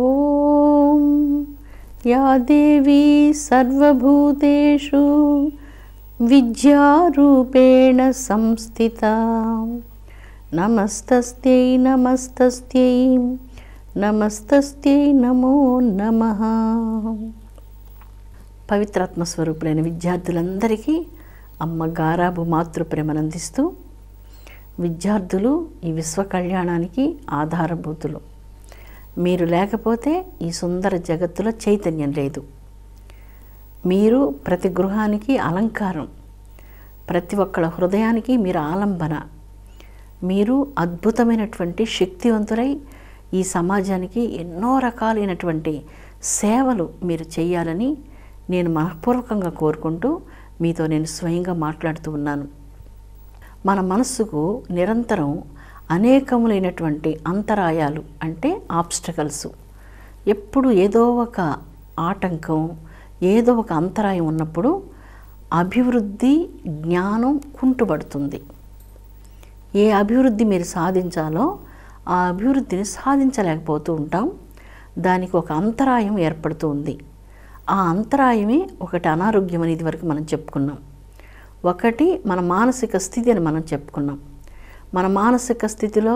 ఓం yeah దేవీ सर्वभूतेषु విద్యారూపేణ సంస్థిత नमस्तस्यै नमस्तस्यै నమస్తస్తే నమో నమ పవిత్రాత్మస్వరూపులైన విద్యార్థులందరికీ అమ్మ గారాబు మాతృప్రేమనందిస్తూ విద్యార్థులు ఈ విశ్వకళ్యాణానికి ఆధారభూతులు మీరు లేకపోతే ఈ సుందర జగత్తులో చైతన్యం లేదు మీరు ప్రతి గృహానికి అలంకారం ప్రతి ఒక్కళ్ళ హృదయానికి మీరు ఆలంబన మీరు అద్భుతమైనటువంటి శక్తివంతులై ఈ సమాజానికి ఎన్నో రకాలైనటువంటి సేవలు మీరు చేయాలని నేను మనఃపూర్వకంగా కోరుకుంటూ మీతో నేను స్వయంగా మాట్లాడుతూ ఉన్నాను మన మనస్సుకు నిరంతరం అనేకములైనటువంటి అంతరాయాలు అంటే ఆబ్స్టకల్స్ ఎప్పుడు ఏదో ఒక ఆటంకం ఏదో ఒక అంతరాయం ఉన్నప్పుడు అభివృద్ధి జ్ఞానం కుంటుపడుతుంది ఏ అభివృద్ధి మీరు సాధించాలో ఆ అభివృద్ధిని సాధించలేకపోతూ ఉంటాం దానికి ఒక అంతరాయం ఏర్పడుతూ ఉంది ఆ అంతరాయమే ఒకటి అనారోగ్యం అనేది వరకు మనం చెప్పుకున్నాం ఒకటి మన మానసిక స్థితి అని మనం చెప్పుకున్నాం మన మానసిక స్థితిలో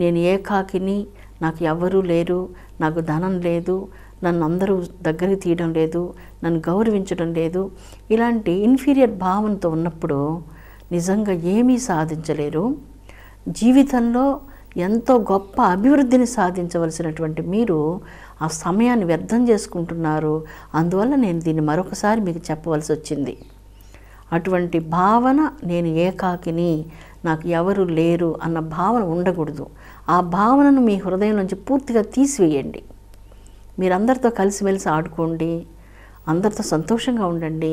నేను ఏకాకిని నాకు ఎవ్వరూ లేరు నాకు ధనం లేదు నన్ను అందరూ దగ్గరికి తీయడం లేదు నన్ను గౌరవించడం లేదు ఇలాంటి ఇన్ఫీరియర్ భావంతో ఉన్నప్పుడు నిజంగా ఏమీ సాధించలేరు జీవితంలో ఎంతో గొప్ప అభివృద్ధిని సాధించవలసినటువంటి మీరు ఆ సమయాన్ని వ్యర్థం చేసుకుంటున్నారు అందువల్ల నేను దీన్ని మరొకసారి మీకు చెప్పవలసి వచ్చింది అటువంటి భావన నేను ఏకాకిని నాకు ఎవరు లేరు అన్న భావన ఉండకూడదు ఆ భావనను మీ హృదయం నుంచి పూర్తిగా తీసివేయండి మీరందరితో కలిసిమెలిసి ఆడుకోండి అందరితో సంతోషంగా ఉండండి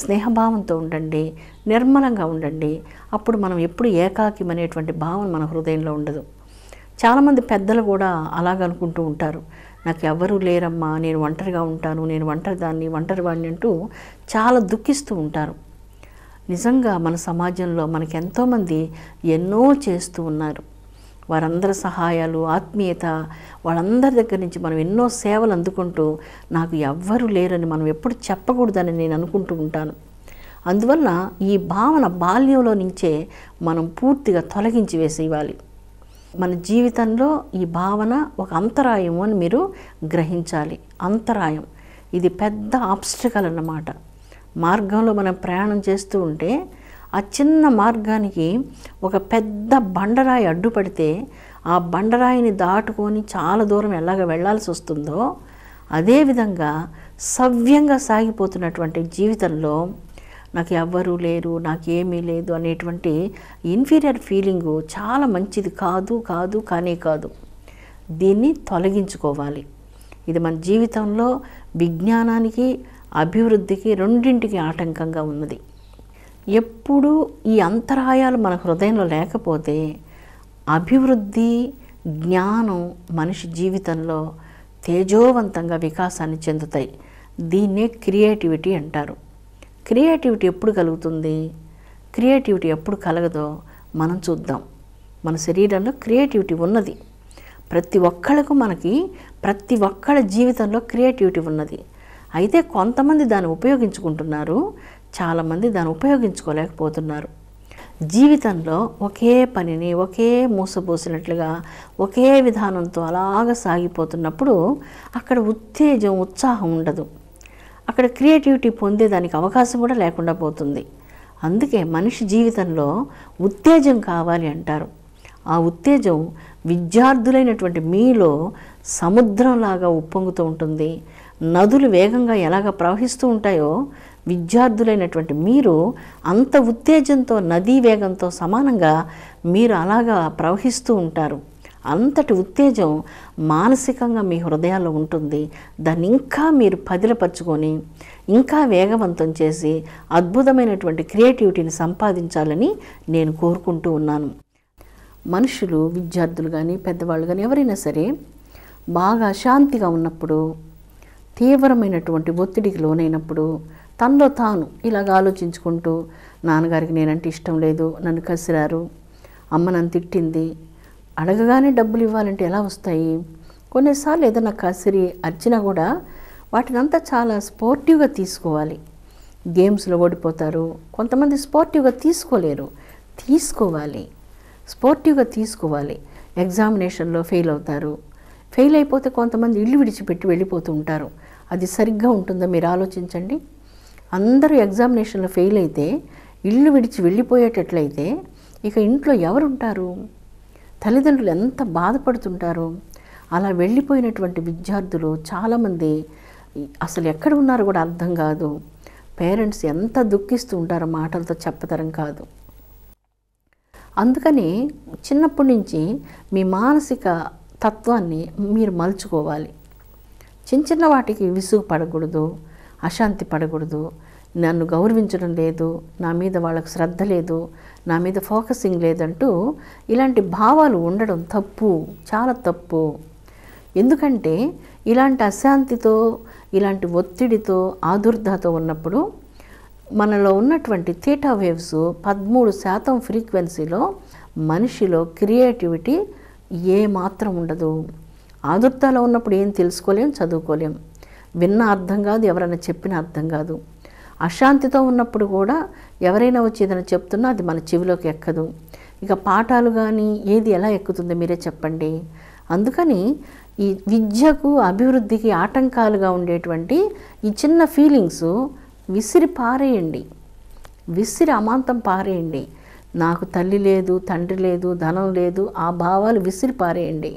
స్నేహభావంతో ఉండండి నిర్మలంగా ఉండండి అప్పుడు మనం ఎప్పుడు ఏకాకి అనేటువంటి భావన మన హృదయంలో ఉండదు చాలామంది పెద్దలు కూడా అలాగనుకుంటూ ఉంటారు నాకు ఎవరు లేరమ్మా నేను ఒంటరిగా ఉంటాను నేను ఒంటరి ఒంటరి వాడిని అంటూ చాలా దుఃఖిస్తూ ఉంటారు నిజంగా మన సమాజంలో మనకెంతోమంది ఎన్నో చేస్తూ ఉన్నారు వారందరి సహాయాలు ఆత్మీయత వాళ్ళందరి దగ్గర నుంచి మనం ఎన్నో సేవలు అందుకుంటూ నాకు ఎవ్వరు లేరని మనం ఎప్పుడు చెప్పకూడదని నేను అనుకుంటూ ఉంటాను అందువల్ల ఈ భావన బాల్యంలో నుంచే మనం పూర్తిగా తొలగించి వేసేయాలి మన జీవితంలో ఈ భావన ఒక అంతరాయం అని మీరు గ్రహించాలి అంతరాయం ఇది పెద్ద ఆబ్స్టికల్ అన్నమాట మార్గంలో మనం ప్రయాణం చేస్తూ ఉంటే ఆ చిన్న మార్గానికి ఒక పెద్ద బండరాయి అడ్డుపడితే ఆ బండరాయిని దాటుకొని చాలా దూరం ఎలాగ వెళ్లాల్సి వస్తుందో అదేవిధంగా సవ్యంగా సాగిపోతున్నటువంటి జీవితంలో నాకు ఎవ్వరూ లేరు నాకేమీ లేదు అనేటువంటి ఇన్ఫీరియర్ ఫీలింగు చాలా మంచిది కాదు కాదు కానీ కాదు దీన్ని తొలగించుకోవాలి ఇది మన జీవితంలో విజ్ఞానానికి అభివృద్ధికి రెండింటికి ఆటంకంగా ఉన్నది ఎప్పుడు ఈ అంతరాయాలు మన హృదయంలో లేకపోతే అభివృద్ధి జ్ఞానం మనిషి జీవితంలో తేజోవంతంగా వికాసాన్ని చెందుతాయి దీన్నే క్రియేటివిటీ అంటారు క్రియేటివిటీ ఎప్పుడు కలుగుతుంది క్రియేటివిటీ ఎప్పుడు కలగదో మనం చూద్దాం మన శరీరంలో క్రియేటివిటీ ఉన్నది ప్రతి ఒక్కళ్ళకు మనకి ప్రతి ఒక్కళ్ళ జీవితంలో క్రియేటివిటీ ఉన్నది అయితే కొంతమంది దాన్ని ఉపయోగించుకుంటున్నారు చాలామంది దాన్ని ఉపయోగించుకోలేకపోతున్నారు జీవితంలో ఒకే పనిని ఒకే మూసబోసినట్లుగా ఒకే విధానంతో అలాగ సాగిపోతున్నప్పుడు అక్కడ ఉత్తేజం ఉత్సాహం ఉండదు అక్కడ క్రియేటివిటీ పొందేదానికి అవకాశం కూడా లేకుండా పోతుంది అందుకే మనిషి జీవితంలో ఉత్తేజం కావాలి అంటారు ఆ ఉత్తేజం విద్యార్థులైనటువంటి మీలో సముద్రంలాగా ఉప్పొంగుతూ ఉంటుంది నదులు వేగంగా ఎలాగ ప్రవహిస్తూ ఉంటాయో విద్యార్థులైనటువంటి మీరు అంత ఉత్తేజంతో నదీ వేగంతో సమానంగా మీరు అలాగా ప్రవహిస్తూ ఉంటారు అంతటి ఉత్తేజం మానసికంగా మీ హృదయాల్లో ఉంటుంది దాన్ని ఇంకా మీరు పదిలపరచుకొని ఇంకా వేగవంతం చేసి అద్భుతమైనటువంటి క్రియేటివిటీని సంపాదించాలని నేను కోరుకుంటూ ఉన్నాను మనుషులు విద్యార్థులు కానీ పెద్దవాళ్ళు కానీ ఎవరైనా సరే బాగా శాంతిగా ఉన్నప్పుడు తీవ్రమైనటువంటి ఒత్తిడికి లోనైనప్పుడు తనలో తాను ఇలాగ ఆలోచించుకుంటూ నాన్నగారికి నేనంటే ఇష్టం లేదు నన్ను కసిరారు అమ్మ నన్ను తిట్టింది అడగగానే డబ్బులు ఇవ్వాలంటే ఎలా వస్తాయి కొన్నిసార్లు ఏదైనా కసిరి అర్చినా కూడా వాటినంతా చాలా స్పోర్టివ్గా తీసుకోవాలి గేమ్స్లో ఓడిపోతారు కొంతమంది స్పోర్టివ్గా తీసుకోలేరు తీసుకోవాలి స్పోర్టివ్గా తీసుకోవాలి ఎగ్జామినేషన్లో ఫెయిల్ అవుతారు ఫెయిల్ అయిపోతే కొంతమంది ఇల్లు విడిచిపెట్టి వెళ్ళిపోతూ ఉంటారు అది సరిగ్గా ఉంటుందా మీరు ఆలోచించండి అందరూ ఎగ్జామినేషన్లో ఫెయిల్ అయితే ఇల్లు విడిచి వెళ్ళిపోయేటట్లయితే ఇక ఇంట్లో ఎవరుంటారు తల్లిదండ్రులు ఎంత బాధపడుతుంటారు అలా వెళ్ళిపోయినటువంటి విద్యార్థులు చాలామంది అసలు ఎక్కడ ఉన్నారో కూడా అర్థం కాదు పేరెంట్స్ ఎంత దుఃఖిస్తూ ఉంటారో మాటలతో చెప్పతరం కాదు అందుకని చిన్నప్పటి నుంచి మీ మానసిక తత్వాన్ని మీరు మలుచుకోవాలి చిన్న చిన్న వాటికి విసుగు పడకూడదు అశాంతి పడకూడదు నన్ను గౌరవించడం లేదు నా మీద వాళ్ళకు శ్రద్ధ లేదు నా మీద ఫోకసింగ్ లేదంటూ ఇలాంటి భావాలు ఉండడం తప్పు చాలా తప్పు ఎందుకంటే ఇలాంటి అశాంతితో ఇలాంటి ఒత్తిడితో ఆదుర్ధతో ఉన్నప్పుడు మనలో ఉన్నటువంటి థీటా వేవ్స్ పదమూడు శాతం ఫ్రీక్వెన్సీలో మనిషిలో క్రియేటివిటీ ఏ మాత్రం ఉండదు ఆదుర్తలో ఉన్నప్పుడు ఏం తెలుసుకోలేం చదువుకోలేం విన్న అర్థం కాదు ఎవరైనా చెప్పిన అర్థం కాదు అశాంతితో ఉన్నప్పుడు కూడా ఎవరైనా వచ్చి ఏదైనా చెప్తున్నా అది మన చెవిలోకి ఎక్కదు ఇక పాఠాలు కానీ ఏది ఎలా ఎక్కుతుందో మీరే చెప్పండి అందుకని ఈ విద్యకు అభివృద్ధికి ఆటంకాలుగా ఉండేటువంటి ఈ చిన్న ఫీలింగ్స్ విసిరి పారేయండి విసిరి అమాంతం పారేయండి నాకు తల్లి లేదు తండ్రి లేదు ధనం లేదు ఆ భావాలు విసిరి పారేయండి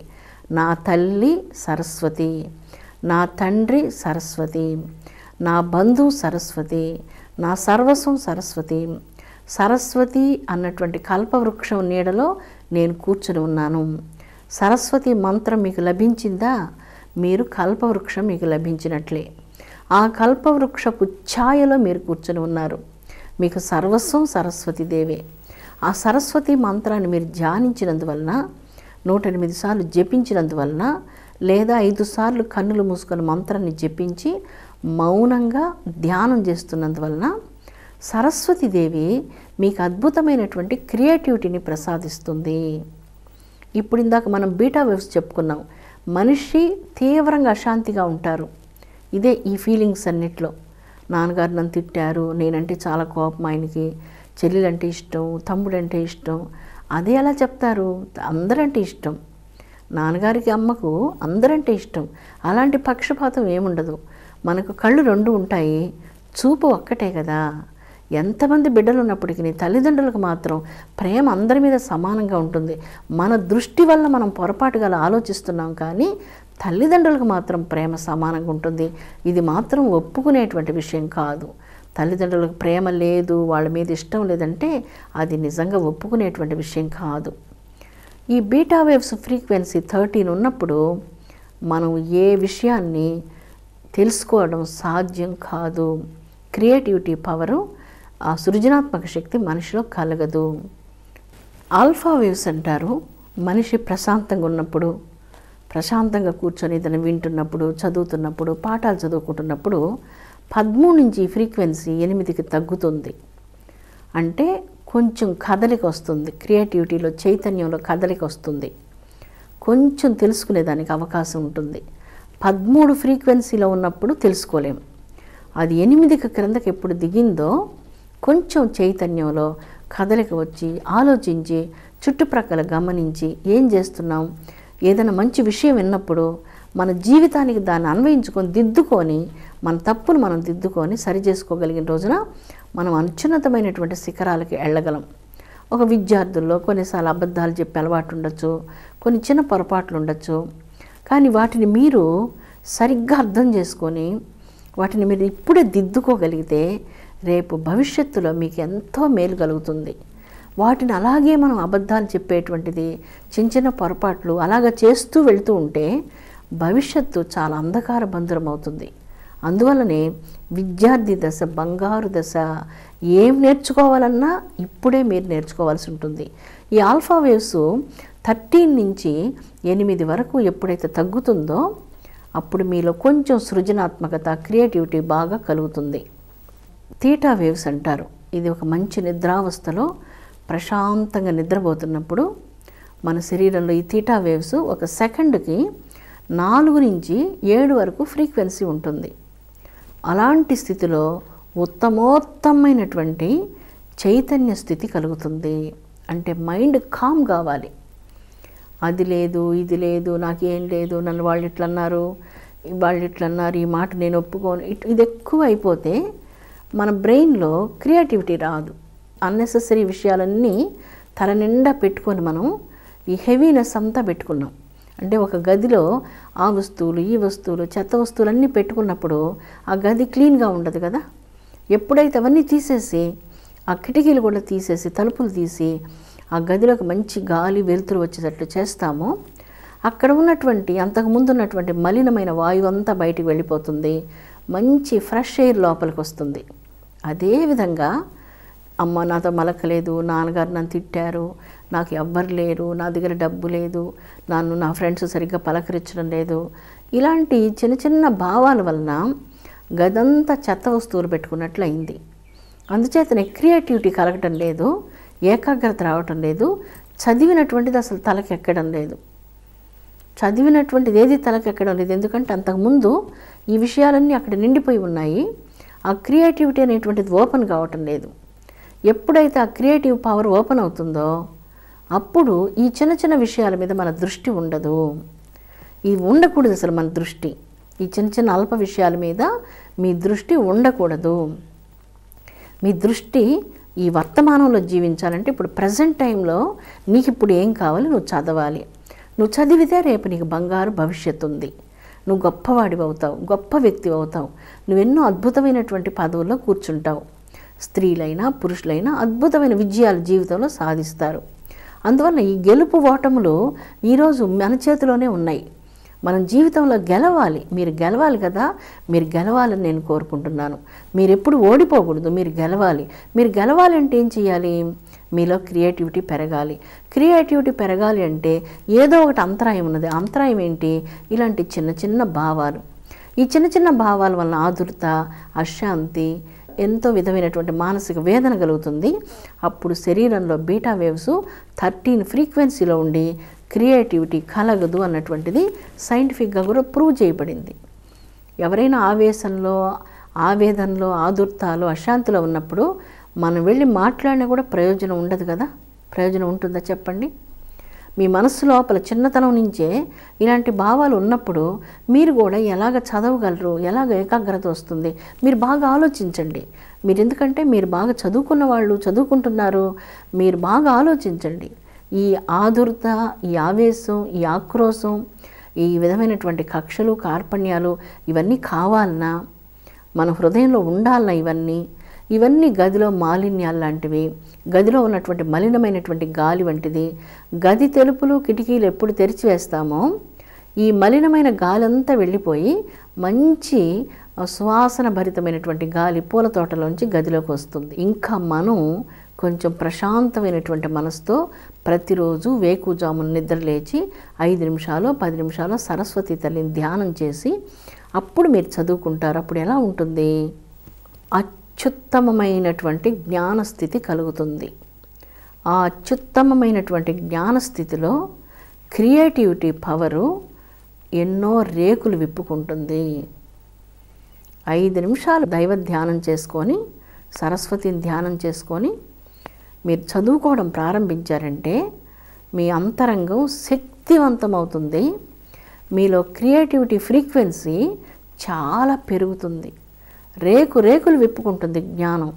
నా తల్లి సరస్వతి నా తండ్రి సరస్వతి నా బంధువు సరస్వతి నా సర్వస్వం సరస్వతి సరస్వతి అన్నటువంటి కల్పవృక్షం నీడలో నేను కూర్చొని ఉన్నాను సరస్వతి మంత్రం మీకు లభించిందా మీరు కల్పవృక్షం మీకు లభించినట్లే ఆ కల్పవృక్షపు ఛాయలో మీరు కూర్చొని ఉన్నారు మీకు సర్వస్వం సరస్వతి దేవే ఆ సరస్వతి మంత్రాన్ని మీరు ధ్యానించినందువలన నూట ఎనిమిది సార్లు జపించినందువలన లేదా ఐదు సార్లు కన్నులు మూసుకొని మంత్రాన్ని జపించి మౌనంగా ధ్యానం చేస్తున్నందువలన సరస్వతీదేవి మీకు అద్భుతమైనటువంటి క్రియేటివిటీని ప్రసాదిస్తుంది ఇప్పుడు ఇందాక మనం బీటా వేవ్స్ చెప్పుకున్నాం మనిషి తీవ్రంగా అశాంతిగా ఉంటారు ఇదే ఈ ఫీలింగ్స్ అన్నిట్లో నాన్నగారు నన్ను తిట్టారు నేనంటే చాలా కోపం ఆయనకి చెల్లెలంటే ఇష్టం తమ్ముడంటే ఇష్టం అది ఎలా చెప్తారు అందరంటే ఇష్టం నాన్నగారికి అమ్మకు అందరంటే ఇష్టం అలాంటి పక్షపాతం ఏముండదు మనకు కళ్ళు రెండు ఉంటాయి చూపు ఒక్కటే కదా ఎంతమంది బిడ్డలు ఉన్నప్పటికీ తల్లిదండ్రులకు మాత్రం ప్రేమ అందరి మీద సమానంగా ఉంటుంది మన దృష్టి వల్ల మనం పొరపాటుగా ఆలోచిస్తున్నాం కానీ తల్లిదండ్రులకు మాత్రం ప్రేమ సమానంగా ఉంటుంది ఇది మాత్రం ఒప్పుకునేటువంటి విషయం కాదు తల్లిదండ్రులకు ప్రేమ లేదు వాళ్ళ మీద ఇష్టం లేదంటే అది నిజంగా ఒప్పుకునేటువంటి విషయం కాదు ఈ బీటా వేవ్స్ ఫ్రీక్వెన్సీ థర్టీన్ ఉన్నప్పుడు మనం ఏ విషయాన్ని తెలుసుకోవడం సాధ్యం కాదు క్రియేటివిటీ పవరు ఆ సృజనాత్మక శక్తి మనిషిలో కలగదు ఆల్ఫా వేవ్స్ అంటారు మనిషి ప్రశాంతంగా ఉన్నప్పుడు ప్రశాంతంగా కూర్చొని ఏదైనా వింటున్నప్పుడు చదువుతున్నప్పుడు పాఠాలు చదువుకుంటున్నప్పుడు పదమూడు నుంచి ఫ్రీక్వెన్సీ ఎనిమిదికి తగ్గుతుంది అంటే కొంచెం కదలిక వస్తుంది క్రియేటివిటీలో చైతన్యంలో కదలిక వస్తుంది కొంచెం తెలుసుకునేదానికి అవకాశం ఉంటుంది పదమూడు ఫ్రీక్వెన్సీలో ఉన్నప్పుడు తెలుసుకోలేము అది ఎనిమిదికి క్రిందకి ఎప్పుడు దిగిందో కొంచెం చైతన్యంలో కదలిక వచ్చి ఆలోచించి చుట్టుప్రక్కల గమనించి ఏం చేస్తున్నాం ఏదైనా మంచి విషయం విన్నప్పుడు మన జీవితానికి దాన్ని అన్వయించుకొని దిద్దుకొని మన తప్పును మనం దిద్దుకొని సరి చేసుకోగలిగిన రోజున మనం అనుచున్నతమైనటువంటి శిఖరాలకి వెళ్ళగలం ఒక విద్యార్థుల్లో కొన్నిసార్లు అబద్ధాలు చెప్పే అలవాటు ఉండొచ్చు కొన్ని చిన్న పొరపాట్లు ఉండొచ్చు కానీ వాటిని మీరు సరిగ్గా అర్థం చేసుకొని వాటిని మీరు ఇప్పుడే దిద్దుకోగలిగితే రేపు భవిష్యత్తులో మీకు ఎంతో మేలు కలుగుతుంది వాటిని అలాగే మనం అబద్ధాలు చెప్పేటువంటిది చిన్న చిన్న పొరపాట్లు అలాగ చేస్తూ వెళుతూ ఉంటే భవిష్యత్తు చాలా అంధకార బంధురం అవుతుంది అందువలనే విద్యార్థి దశ బంగారు దశ ఏం నేర్చుకోవాలన్నా ఇప్పుడే మీరు నేర్చుకోవాల్సి ఉంటుంది ఈ ఆల్ఫా వేవ్స్ థర్టీన్ నుంచి ఎనిమిది వరకు ఎప్పుడైతే తగ్గుతుందో అప్పుడు మీలో కొంచెం సృజనాత్మకత క్రియేటివిటీ బాగా కలుగుతుంది తీటా వేవ్స్ అంటారు ఇది ఒక మంచి నిద్రావస్థలో ప్రశాంతంగా నిద్రపోతున్నప్పుడు మన శరీరంలో ఈ తీటా వేవ్స్ ఒక సెకండ్కి నాలుగు నుంచి ఏడు వరకు ఫ్రీక్వెన్సీ ఉంటుంది అలాంటి స్థితిలో ఉత్తమోత్తమైనటువంటి చైతన్య స్థితి కలుగుతుంది అంటే మైండ్ కామ్ కావాలి అది లేదు ఇది లేదు నాకేం లేదు నన్ను వాళ్ళు ఇట్లన్నారు వాళ్ళు ఇట్లన్నారు ఈ మాట నేను ఒప్పుకోను ఇది ఎక్కువ అయిపోతే మన బ్రెయిన్లో క్రియేటివిటీ రాదు అన్నెసెసరీ విషయాలన్నీ తల నిండా పెట్టుకొని మనం ఈ హెవీనెస్ అంతా పెట్టుకున్నాం అంటే ఒక గదిలో ఆ వస్తువులు ఈ వస్తువులు చెత్త వస్తువులు అన్నీ పెట్టుకున్నప్పుడు ఆ గది క్లీన్గా ఉండదు కదా ఎప్పుడైతే అవన్నీ తీసేసి ఆ కిటికీలు కూడా తీసేసి తలుపులు తీసి ఆ గదిలోకి మంచి గాలి వెలుతురు వచ్చేటట్లు చేస్తామో అక్కడ ఉన్నటువంటి అంతకుముందు ఉన్నటువంటి మలినమైన వాయువు అంతా బయటికి వెళ్ళిపోతుంది మంచి ఫ్రెష్ ఎయిర్ లోపలికి వస్తుంది అదేవిధంగా అమ్మ నాతో మలకలేదు నాన్నగారు నన్ను తిట్టారు నాకు ఎవ్వరు లేరు నా దగ్గర డబ్బు లేదు నన్ను నా ఫ్రెండ్స్ సరిగ్గా పలకరించడం లేదు ఇలాంటి చిన్న చిన్న భావాల వలన గదంతా చెత్త వస్తువులు పెట్టుకున్నట్లు అయింది అందుచేతనే క్రియేటివిటీ కలగటం లేదు ఏకాగ్రత రావటం లేదు చదివినటువంటిది అసలు తలకెక్కడం లేదు చదివినటువంటిది ఏది తలకెక్కడం లేదు ఎందుకంటే అంతకుముందు ఈ విషయాలన్నీ అక్కడ నిండిపోయి ఉన్నాయి ఆ క్రియేటివిటీ అనేటువంటిది ఓపెన్ కావటం లేదు ఎప్పుడైతే ఆ క్రియేటివ్ పవర్ ఓపెన్ అవుతుందో అప్పుడు ఈ చిన్న చిన్న విషయాల మీద మన దృష్టి ఉండదు ఇది ఉండకూడదు అసలు మన దృష్టి ఈ చిన్న చిన్న అల్ప విషయాల మీద మీ దృష్టి ఉండకూడదు మీ దృష్టి ఈ వర్తమానంలో జీవించాలంటే ఇప్పుడు ప్రజెంట్ టైంలో నీకు ఇప్పుడు ఏం కావాలి నువ్వు చదవాలి నువ్వు చదివితే రేపు నీకు బంగారు భవిష్యత్తు ఉంది నువ్వు గొప్పవాడివి అవుతావు గొప్ప వ్యక్తి అవుతావు నువ్వెన్నో అద్భుతమైనటువంటి పదవుల్లో కూర్చుంటావు స్త్రీలైనా పురుషులైనా అద్భుతమైన విజయాలు జీవితంలో సాధిస్తారు అందువల్ల ఈ గెలుపు ఓటములు ఈరోజు మన చేతిలోనే ఉన్నాయి మనం జీవితంలో గెలవాలి మీరు గెలవాలి కదా మీరు గెలవాలని నేను కోరుకుంటున్నాను మీరు ఎప్పుడు ఓడిపోకూడదు మీరు గెలవాలి మీరు గెలవాలంటే ఏం చేయాలి మీలో క్రియేటివిటీ పెరగాలి క్రియేటివిటీ పెరగాలి అంటే ఏదో ఒకటి అంతరాయం ఉన్నది అంతరాయం ఏంటి ఇలాంటి చిన్న చిన్న భావాలు ఈ చిన్న చిన్న భావాల వల్ల ఆదురత అశాంతి ఎంతో విధమైనటువంటి మానసిక వేదన కలుగుతుంది అప్పుడు శరీరంలో బీటా వేవ్స్ థర్టీన్ ఫ్రీక్వెన్సీలో ఉండి క్రియేటివిటీ కలగదు అన్నటువంటిది సైంటిఫిక్గా కూడా ప్రూవ్ చేయబడింది ఎవరైనా ఆవేశంలో ఆవేదనలో ఆదుర్తాలు అశాంతిలో ఉన్నప్పుడు మనం వెళ్ళి మాట్లాడినా కూడా ప్రయోజనం ఉండదు కదా ప్రయోజనం ఉంటుందా చెప్పండి మీ మనసు లోపల చిన్నతనం నుంచే ఇలాంటి భావాలు ఉన్నప్పుడు మీరు కూడా ఎలాగ చదవగలరు ఎలాగ ఏకాగ్రత వస్తుంది మీరు బాగా ఆలోచించండి మీరు ఎందుకంటే మీరు బాగా చదువుకున్న వాళ్ళు చదువుకుంటున్నారు మీరు బాగా ఆలోచించండి ఈ ఆదుర్త ఈ ఆవేశం ఈ ఆక్రోశం ఈ విధమైనటువంటి కక్షలు కార్పణ్యాలు ఇవన్నీ కావాలన్నా మన హృదయంలో ఉండాలన్నా ఇవన్నీ ఇవన్నీ గదిలో మాలిన్యాలు లాంటివి గదిలో ఉన్నటువంటి మలినమైనటువంటి గాలి వంటిది గది తెలుపులు కిటికీలు ఎప్పుడు తెరిచివేస్తామో ఈ మలినమైన గాలంతా వెళ్ళిపోయి మంచి సువాసన భరితమైనటువంటి గాలి పూల తోటలోంచి గదిలోకి వస్తుంది ఇంకా మనం కొంచెం ప్రశాంతమైనటువంటి మనసుతో ప్రతిరోజు వేకుజామును నిద్రలేచి ఐదు నిమిషాలు పది నిమిషాలు సరస్వతి తల్లిని ధ్యానం చేసి అప్పుడు మీరు చదువుకుంటారు అప్పుడు ఎలా ఉంటుంది అత్యుత్తమమైనటువంటి జ్ఞానస్థితి కలుగుతుంది ఆ అత్యుత్తమమైనటువంటి జ్ఞానస్థితిలో క్రియేటివిటీ పవరు ఎన్నో రేకులు విప్పుకుంటుంది ఐదు నిమిషాలు దైవ ధ్యానం చేసుకొని సరస్వతిని ధ్యానం చేసుకొని మీరు చదువుకోవడం ప్రారంభించారంటే మీ అంతరంగం శక్తివంతమవుతుంది మీలో క్రియేటివిటీ ఫ్రీక్వెన్సీ చాలా పెరుగుతుంది రేకు రేకులు విప్పుకుంటుంది జ్ఞానం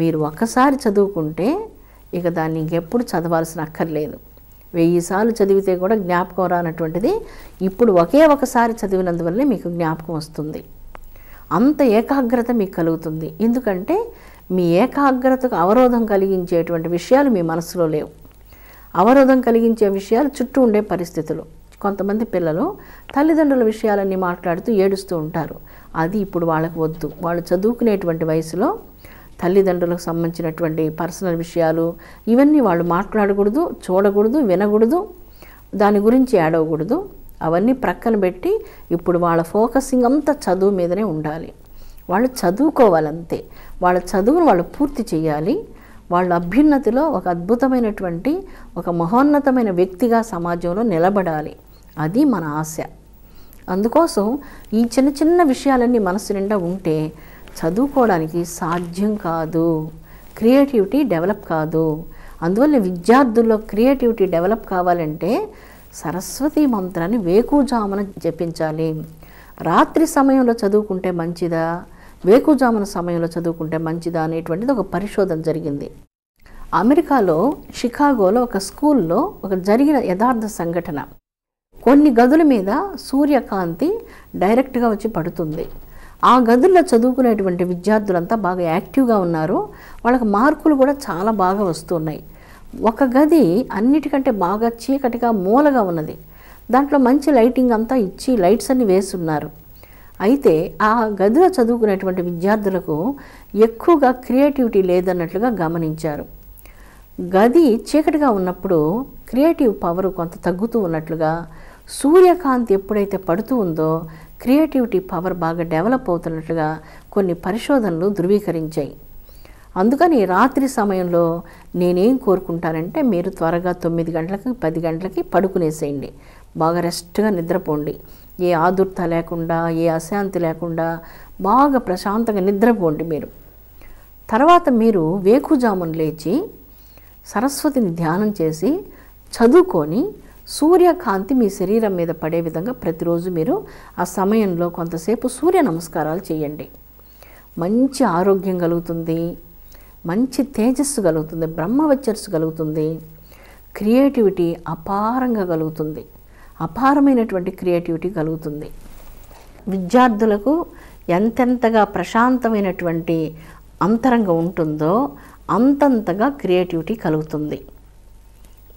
మీరు ఒక్కసారి చదువుకుంటే ఇక దాన్ని ఇంకెప్పుడు చదవాల్సిన అక్కర్లేదు వెయ్యిసార్లు చదివితే కూడా జ్ఞాపకం రానటువంటిది ఇప్పుడు ఒకే ఒకసారి చదివినందువల్లే మీకు జ్ఞాపకం వస్తుంది అంత ఏకాగ్రత మీకు కలుగుతుంది ఎందుకంటే మీ ఏకాగ్రతకు అవరోధం కలిగించేటువంటి విషయాలు మీ మనసులో లేవు అవరోధం కలిగించే విషయాలు చుట్టూ ఉండే పరిస్థితులు కొంతమంది పిల్లలు తల్లిదండ్రుల విషయాలన్నీ మాట్లాడుతూ ఏడుస్తూ ఉంటారు అది ఇప్పుడు వాళ్ళకు వద్దు వాళ్ళు చదువుకునేటువంటి వయసులో తల్లిదండ్రులకు సంబంధించినటువంటి పర్సనల్ విషయాలు ఇవన్నీ వాళ్ళు మాట్లాడకూడదు చూడకూడదు వినకూడదు దాని గురించి ఏడవకూడదు అవన్నీ ప్రక్కన పెట్టి ఇప్పుడు వాళ్ళ ఫోకసింగ్ అంతా చదువు మీదనే ఉండాలి వాళ్ళు చదువుకోవాలంతే వాళ్ళ చదువును వాళ్ళు పూర్తి చేయాలి వాళ్ళ అభ్యున్నతిలో ఒక అద్భుతమైనటువంటి ఒక మహోన్నతమైన వ్యక్తిగా సమాజంలో నిలబడాలి అది మన ఆశ అందుకోసం ఈ చిన్న చిన్న విషయాలన్నీ మనసు నిండా ఉంటే చదువుకోవడానికి సాధ్యం కాదు క్రియేటివిటీ డెవలప్ కాదు అందువల్ల విద్యార్థుల్లో క్రియేటివిటీ డెవలప్ కావాలంటే సరస్వతి మంత్రాన్ని వేకుజామున జపించాలి రాత్రి సమయంలో చదువుకుంటే మంచిదా వేకుజామున సమయంలో చదువుకుంటే మంచిదా అనేటువంటిది ఒక పరిశోధన జరిగింది అమెరికాలో షికాగోలో ఒక స్కూల్లో ఒక జరిగిన యథార్థ సంఘటన కొన్ని గదుల మీద సూర్యకాంతి డైరెక్ట్గా వచ్చి పడుతుంది ఆ గదుల్లో చదువుకునేటువంటి విద్యార్థులంతా బాగా యాక్టివ్గా ఉన్నారు వాళ్ళకి మార్కులు కూడా చాలా బాగా వస్తున్నాయి ఒక గది అన్నిటికంటే బాగా చీకటిగా మూలగా ఉన్నది దాంట్లో మంచి లైటింగ్ అంతా ఇచ్చి లైట్స్ అన్ని వేస్తున్నారు అయితే ఆ గదిలో చదువుకునేటువంటి విద్యార్థులకు ఎక్కువగా క్రియేటివిటీ లేదన్నట్లుగా గమనించారు గది చీకటిగా ఉన్నప్పుడు క్రియేటివ్ పవర్ కొంత తగ్గుతూ ఉన్నట్లుగా సూర్యకాంతి ఎప్పుడైతే పడుతూ ఉందో క్రియేటివిటీ పవర్ బాగా డెవలప్ అవుతున్నట్టుగా కొన్ని పరిశోధనలు ధృవీకరించాయి అందుకని రాత్రి సమయంలో నేనేం కోరుకుంటానంటే మీరు త్వరగా తొమ్మిది గంటలకి పది గంటలకి పడుకునేసేయండి బాగా రెస్ట్గా నిద్రపోండి ఏ ఆదుర్త లేకుండా ఏ అశాంతి లేకుండా బాగా ప్రశాంతంగా నిద్రపోండి మీరు తర్వాత మీరు వేకుజామును లేచి సరస్వతిని ధ్యానం చేసి చదువుకొని సూర్యకాంతి మీ శరీరం మీద పడే విధంగా ప్రతిరోజు మీరు ఆ సమయంలో కొంతసేపు సూర్య నమస్కారాలు చేయండి మంచి ఆరోగ్యం కలుగుతుంది మంచి తేజస్సు కలుగుతుంది బ్రహ్మవచ్చర్స్ కలుగుతుంది క్రియేటివిటీ అపారంగా కలుగుతుంది అపారమైనటువంటి క్రియేటివిటీ కలుగుతుంది విద్యార్థులకు ఎంతెంతగా ప్రశాంతమైనటువంటి అంతరంగం ఉంటుందో అంతంతగా క్రియేటివిటీ కలుగుతుంది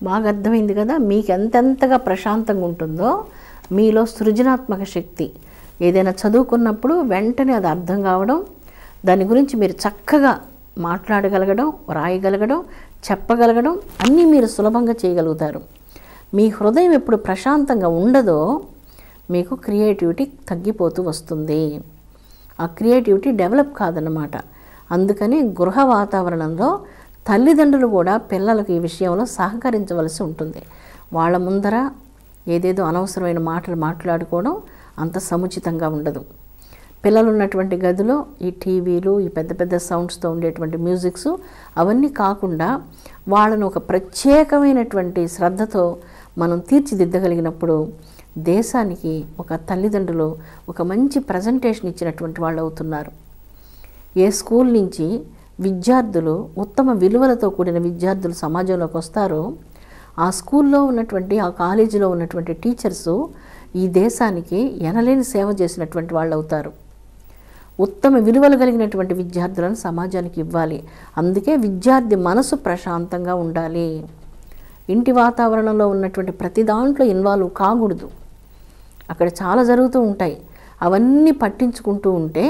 బాగా అర్థమైంది కదా మీకు ఎంతెంతగా ప్రశాంతంగా ఉంటుందో మీలో సృజనాత్మక శక్తి ఏదైనా చదువుకున్నప్పుడు వెంటనే అది అర్థం కావడం దాని గురించి మీరు చక్కగా మాట్లాడగలగడం వ్రాయగలగడం చెప్పగలగడం అన్నీ మీరు సులభంగా చేయగలుగుతారు మీ హృదయం ఎప్పుడు ప్రశాంతంగా ఉండదో మీకు క్రియేటివిటీ తగ్గిపోతూ వస్తుంది ఆ క్రియేటివిటీ డెవలప్ కాదన్నమాట అందుకని గృహ వాతావరణంలో తల్లిదండ్రులు కూడా పిల్లలకు ఈ విషయంలో సహకరించవలసి ఉంటుంది వాళ్ళ ముందర ఏదేదో అనవసరమైన మాటలు మాట్లాడుకోవడం అంత సముచితంగా ఉండదు పిల్లలు ఉన్నటువంటి గదిలో ఈ టీవీలు ఈ పెద్ద పెద్ద సౌండ్స్తో ఉండేటువంటి మ్యూజిక్స్ అవన్నీ కాకుండా వాళ్ళను ఒక ప్రత్యేకమైనటువంటి శ్రద్ధతో మనం తీర్చిదిద్దగలిగినప్పుడు దేశానికి ఒక తల్లిదండ్రులు ఒక మంచి ప్రజెంటేషన్ ఇచ్చినటువంటి వాళ్ళు అవుతున్నారు ఏ స్కూల్ నుంచి విద్యార్థులు ఉత్తమ విలువలతో కూడిన విద్యార్థులు సమాజంలోకి వస్తారో ఆ స్కూల్లో ఉన్నటువంటి ఆ కాలేజీలో ఉన్నటువంటి టీచర్సు ఈ దేశానికి ఎనలేని సేవ చేసినటువంటి వాళ్ళు అవుతారు ఉత్తమ విలువలు కలిగినటువంటి విద్యార్థులను సమాజానికి ఇవ్వాలి అందుకే విద్యార్థి మనసు ప్రశాంతంగా ఉండాలి ఇంటి వాతావరణంలో ఉన్నటువంటి ప్రతి దాంట్లో ఇన్వాల్వ్ కాకూడదు అక్కడ చాలా జరుగుతూ ఉంటాయి అవన్నీ పట్టించుకుంటూ ఉంటే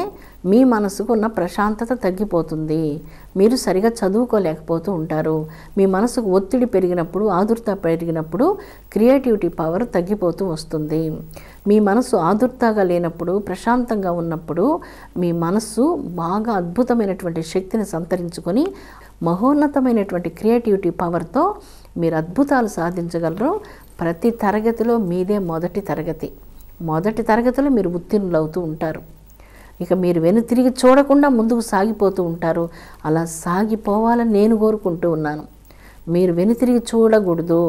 మీ మనసుకు ఉన్న ప్రశాంతత తగ్గిపోతుంది మీరు సరిగా చదువుకోలేకపోతూ ఉంటారు మీ మనసుకు ఒత్తిడి పెరిగినప్పుడు ఆదుర్త పెరిగినప్పుడు క్రియేటివిటీ పవర్ తగ్గిపోతూ వస్తుంది మీ మనసు ఆదుర్తగా లేనప్పుడు ప్రశాంతంగా ఉన్నప్పుడు మీ మనస్సు బాగా అద్భుతమైనటువంటి శక్తిని సంతరించుకొని మహోన్నతమైనటువంటి క్రియేటివిటీ పవర్తో మీరు అద్భుతాలు సాధించగలరు ప్రతి తరగతిలో మీదే మొదటి తరగతి మొదటి తరగతిలో మీరు ఉత్తీర్ణులవుతూ ఉంటారు ఇక మీరు వెను తిరిగి చూడకుండా ముందుకు సాగిపోతూ ఉంటారు అలా సాగిపోవాలని నేను కోరుకుంటూ ఉన్నాను మీరు వెను తిరిగి చూడకూడదు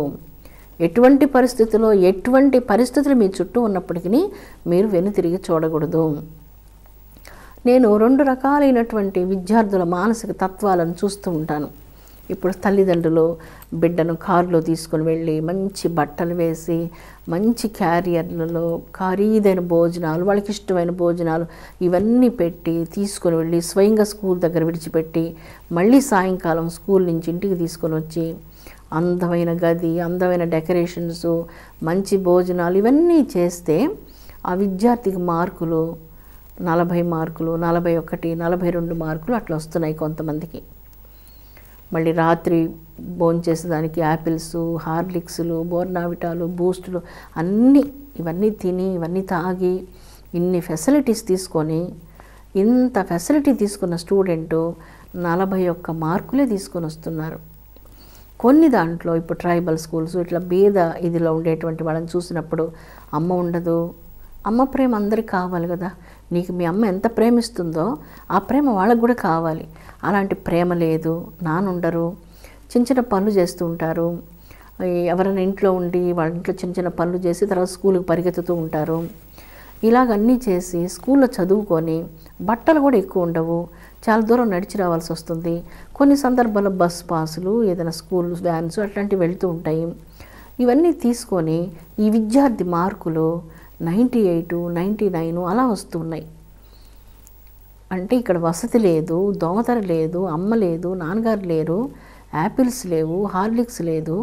ఎటువంటి పరిస్థితిలో ఎటువంటి పరిస్థితులు మీ చుట్టూ ఉన్నప్పటికీ మీరు వెను తిరిగి చూడకూడదు నేను రెండు రకాలైనటువంటి విద్యార్థుల మానసిక తత్వాలను చూస్తూ ఉంటాను ఇప్పుడు తల్లిదండ్రులు బిడ్డను కారులో తీసుకొని వెళ్ళి మంచి బట్టలు వేసి మంచి క్యారియర్లలో ఖరీదైన భోజనాలు వాళ్ళకి ఇష్టమైన భోజనాలు ఇవన్నీ పెట్టి తీసుకొని వెళ్ళి స్వయంగా స్కూల్ దగ్గర విడిచిపెట్టి మళ్ళీ సాయంకాలం స్కూల్ నుంచి ఇంటికి తీసుకొని వచ్చి అందమైన గది అందమైన డెకరేషన్స్ మంచి భోజనాలు ఇవన్నీ చేస్తే ఆ విద్యార్థికి మార్కులు నలభై మార్కులు నలభై ఒకటి నలభై రెండు మార్కులు అట్లా వస్తున్నాయి కొంతమందికి మళ్ళీ రాత్రి చేసేదానికి యాపిల్స్ హార్లిక్స్లు బోర్నావిటాలు బూస్టులు అన్నీ ఇవన్నీ తిని ఇవన్నీ తాగి ఇన్ని ఫెసిలిటీస్ తీసుకొని ఇంత ఫెసిలిటీ తీసుకున్న స్టూడెంట్ నలభై ఒక్క మార్కులే తీసుకొని వస్తున్నారు కొన్ని దాంట్లో ఇప్పుడు ట్రైబల్ స్కూల్స్ ఇట్లా బీద ఇదిలో ఉండేటువంటి వాళ్ళని చూసినప్పుడు అమ్మ ఉండదు అమ్మ ప్రేమ అందరికి కావాలి కదా నీకు మీ అమ్మ ఎంత ప్రేమిస్తుందో ఆ ప్రేమ వాళ్ళకు కూడా కావాలి అలాంటి ప్రేమ లేదు నానుండరు చిన్న చిన్న పనులు చేస్తూ ఉంటారు ఎవరైనా ఇంట్లో ఉండి వాళ్ళ ఇంట్లో చిన్న చిన్న పనులు చేసి తర్వాత స్కూల్కి పరిగెత్తుతూ ఉంటారు ఇలాగన్నీ చేసి స్కూల్లో చదువుకొని బట్టలు కూడా ఎక్కువ ఉండవు చాలా దూరం నడిచి రావాల్సి వస్తుంది కొన్ని సందర్భాల్లో బస్ పాసులు ఏదైనా స్కూల్ వ్యాన్స్ అట్లాంటివి వెళ్తూ ఉంటాయి ఇవన్నీ తీసుకొని ఈ విద్యార్థి మార్కులు నైంటీ ఎయిట్ నైంటీ నైన్ అలా వస్తున్నాయి అంటే ఇక్కడ వసతి లేదు దోమతర లేదు అమ్మ లేదు నాన్నగారు లేరు యాపిల్స్ లేవు హార్లిక్స్ లేదు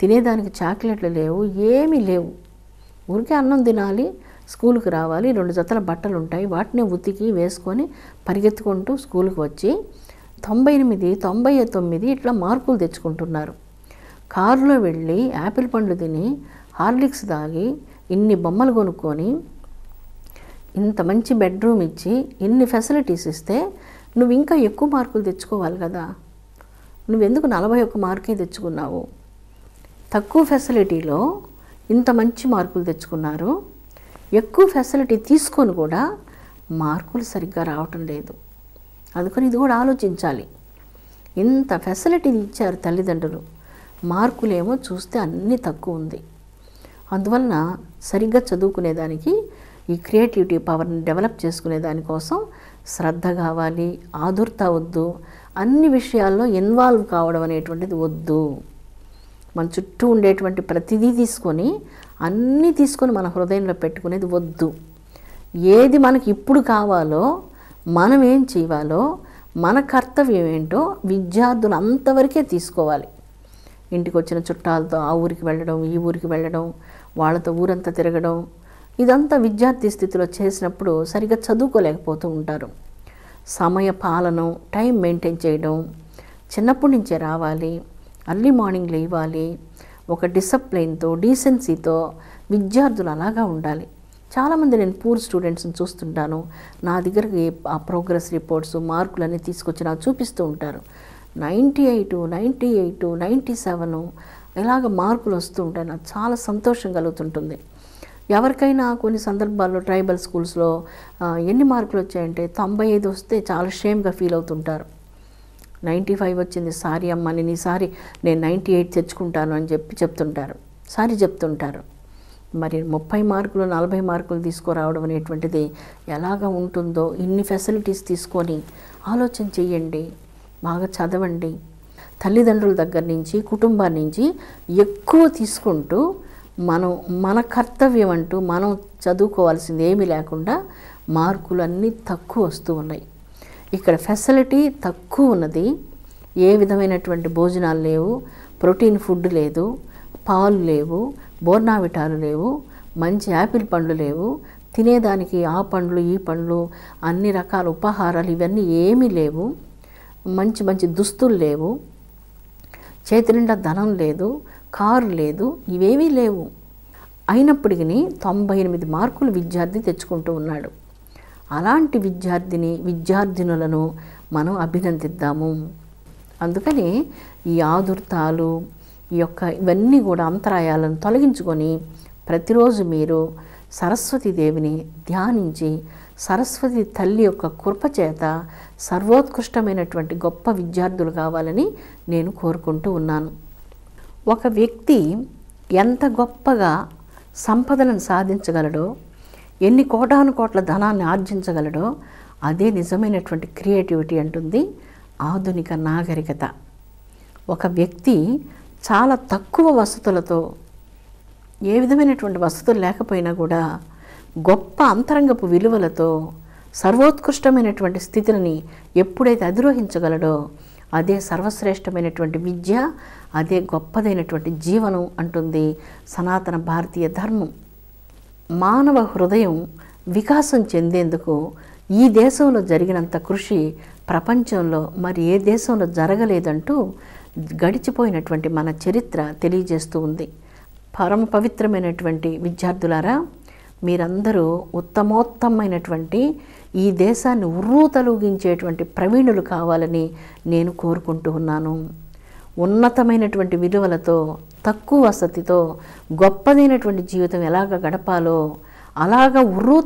తినేదానికి చాక్లెట్లు లేవు ఏమీ లేవు ఊరికే అన్నం తినాలి స్కూల్కి రావాలి రెండు జతల బట్టలు ఉంటాయి వాటిని ఉతికి వేసుకొని పరిగెత్తుకుంటూ స్కూల్కి వచ్చి తొంభై ఎనిమిది తొంభై తొమ్మిది ఇట్లా మార్కులు తెచ్చుకుంటున్నారు కారులో వెళ్ళి యాపిల్ పండ్లు తిని హార్లిక్స్ తాగి ఇన్ని బొమ్మలు కొనుక్కొని ఇంత మంచి బెడ్రూమ్ ఇచ్చి ఇన్ని ఫెసిలిటీస్ ఇస్తే నువ్వు ఇంకా ఎక్కువ మార్కులు తెచ్చుకోవాలి కదా నువ్వెందుకు నలభై ఒక్క మార్కే తెచ్చుకున్నావు తక్కువ ఫెసిలిటీలో ఇంత మంచి మార్కులు తెచ్చుకున్నారు ఎక్కువ ఫెసిలిటీ తీసుకొని కూడా మార్కులు సరిగ్గా రావటం లేదు అందుకని ఇది కూడా ఆలోచించాలి ఇంత ఫెసిలిటీ ఇచ్చారు తల్లిదండ్రులు మార్కులేమో చూస్తే అన్నీ తక్కువ ఉంది అందువలన సరిగ్గా చదువుకునేదానికి ఈ క్రియేటివిటీ పవర్ని డెవలప్ చేసుకునే దానికోసం శ్రద్ధ కావాలి ఆదుర్త వద్దు అన్ని విషయాల్లో ఇన్వాల్వ్ కావడం అనేటువంటిది వద్దు మన చుట్టూ ఉండేటువంటి ప్రతిదీ తీసుకొని అన్నీ తీసుకొని మన హృదయంలో పెట్టుకునేది వద్దు ఏది మనకి ఇప్పుడు కావాలో మనం ఏం చేయాలో మన కర్తవ్యం ఏంటో విద్యార్థులు అంతవరకే తీసుకోవాలి ఇంటికి వచ్చిన చుట్టాలతో ఆ ఊరికి వెళ్ళడం ఈ ఊరికి వెళ్ళడం వాళ్ళతో ఊరంతా తిరగడం ఇదంతా విద్యార్థి స్థితిలో చేసినప్పుడు సరిగ్గా చదువుకోలేకపోతూ ఉంటారు సమయ పాలన టైం మెయింటైన్ చేయడం చిన్నప్పటి నుంచే రావాలి అర్లీ మార్నింగ్ లేవాలి ఒక డిసప్లైన్తో డీసెన్సీతో విద్యార్థులు అలాగా ఉండాలి చాలామంది నేను పూర్ స్టూడెంట్స్ని చూస్తుంటాను నా దగ్గరకి ఆ ప్రోగ్రెస్ రిపోర్ట్స్ మార్కులన్నీ తీసుకొచ్చి నాకు చూపిస్తూ ఉంటారు ninety eight ninety eight ninety seven ఎలాగ మార్పులు వస్తూ ఉంటాయి నాకు చాలా సంతోషం కలుగుతుంటుంది ఎవరికైనా కొన్ని సందర్భాల్లో ట్రైబల్ స్కూల్స్లో ఎన్ని మార్కులు వచ్చాయంటే తొంభై ఐదు వస్తే చాలా షేమ్గా ఫీల్ అవుతుంటారు నైంటీ ఫైవ్ వచ్చింది సారీ అమ్మ నేను ఈసారి నేను నైంటీ ఎయిట్ తెచ్చుకుంటాను అని చెప్పి చెప్తుంటారు సారీ చెప్తుంటారు మరి ముప్పై మార్కులు నలభై మార్కులు తీసుకురావడం అనేటువంటిది ఎలాగ ఉంటుందో ఇన్ని ఫెసిలిటీస్ తీసుకొని ఆలోచన చెయ్యండి బాగా చదవండి తల్లిదండ్రుల దగ్గర నుంచి కుటుంబం నుంచి ఎక్కువ తీసుకుంటూ మనం మన కర్తవ్యం అంటూ మనం చదువుకోవాల్సింది ఏమీ లేకుండా మార్కులు అన్నీ తక్కువ వస్తూ ఉన్నాయి ఇక్కడ ఫెసిలిటీ తక్కువ ఉన్నది ఏ విధమైనటువంటి భోజనాలు లేవు ప్రోటీన్ ఫుడ్ లేదు పాలు లేవు బోర్నావిటాలు లేవు మంచి యాపిల్ పండ్లు లేవు తినేదానికి ఆ పండ్లు ఈ పండ్లు అన్ని రకాల ఉపాహారాలు ఇవన్నీ ఏమీ లేవు మంచి మంచి దుస్తులు లేవు చేతి నిండా ధనం లేదు కారు లేదు ఇవేమీ లేవు అయినప్పటికీ తొంభై ఎనిమిది మార్కులు విద్యార్థి తెచ్చుకుంటూ ఉన్నాడు అలాంటి విద్యార్థిని విద్యార్థినులను మనం అభినందిద్దాము అందుకని ఈ ఆదుర్తాలు ఈ యొక్క ఇవన్నీ కూడా అంతరాయాలను తొలగించుకొని ప్రతిరోజు మీరు సరస్వతీదేవిని ధ్యానించి సరస్వతి తల్లి యొక్క కృపచేత సర్వోత్కృష్టమైనటువంటి గొప్ప విద్యార్థులు కావాలని నేను కోరుకుంటూ ఉన్నాను ఒక వ్యక్తి ఎంత గొప్పగా సంపదలను సాధించగలడో ఎన్ని కోటాను కోట్ల ధనాన్ని ఆర్జించగలడో అదే నిజమైనటువంటి క్రియేటివిటీ అంటుంది ఆధునిక నాగరికత ఒక వ్యక్తి చాలా తక్కువ వసతులతో ఏ విధమైనటువంటి వసతులు లేకపోయినా కూడా గొప్ప అంతరంగపు విలువలతో సర్వోత్కృష్టమైనటువంటి స్థితిని ఎప్పుడైతే అధిరోహించగలడో అదే సర్వశ్రేష్టమైనటువంటి విద్య అదే గొప్పదైనటువంటి జీవనం అంటుంది సనాతన భారతీయ ధర్మం మానవ హృదయం వికాసం చెందేందుకు ఈ దేశంలో జరిగినంత కృషి ప్రపంచంలో మరి ఏ దేశంలో జరగలేదంటూ గడిచిపోయినటువంటి మన చరిత్ర తెలియజేస్తూ ఉంది పరమ పవిత్రమైనటువంటి విద్యార్థులారా మీరందరూ ఉత్తమోత్తమైనటువంటి ఈ దేశాన్ని ఉర్రూ ప్రవీణులు కావాలని నేను కోరుకుంటూ ఉన్నాను ఉన్నతమైనటువంటి విలువలతో తక్కువ వసతితో గొప్పదైనటువంటి జీవితం ఎలాగ గడపాలో అలాగ ఉర్రూ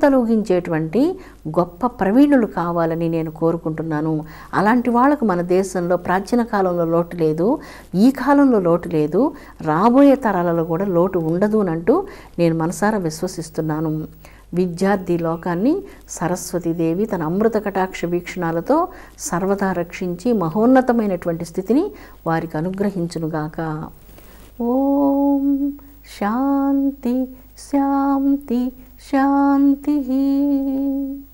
గొప్ప ప్రవీణులు కావాలని నేను కోరుకుంటున్నాను అలాంటి వాళ్ళకు మన దేశంలో ప్రాచీన కాలంలో లోటు లేదు ఈ కాలంలో లోటు లేదు రాబోయే తరాలలో కూడా లోటు ఉండదు అంటూ నేను మనసారా విశ్వసిస్తున్నాను విద్యార్థి లోకాన్ని సరస్వతీదేవి తన అమృత కటాక్ష వీక్షణాలతో సర్వదా రక్షించి మహోన్నతమైనటువంటి స్థితిని వారికి అనుగ్రహించునుగాక ఓం శాంతి శాంతి शांति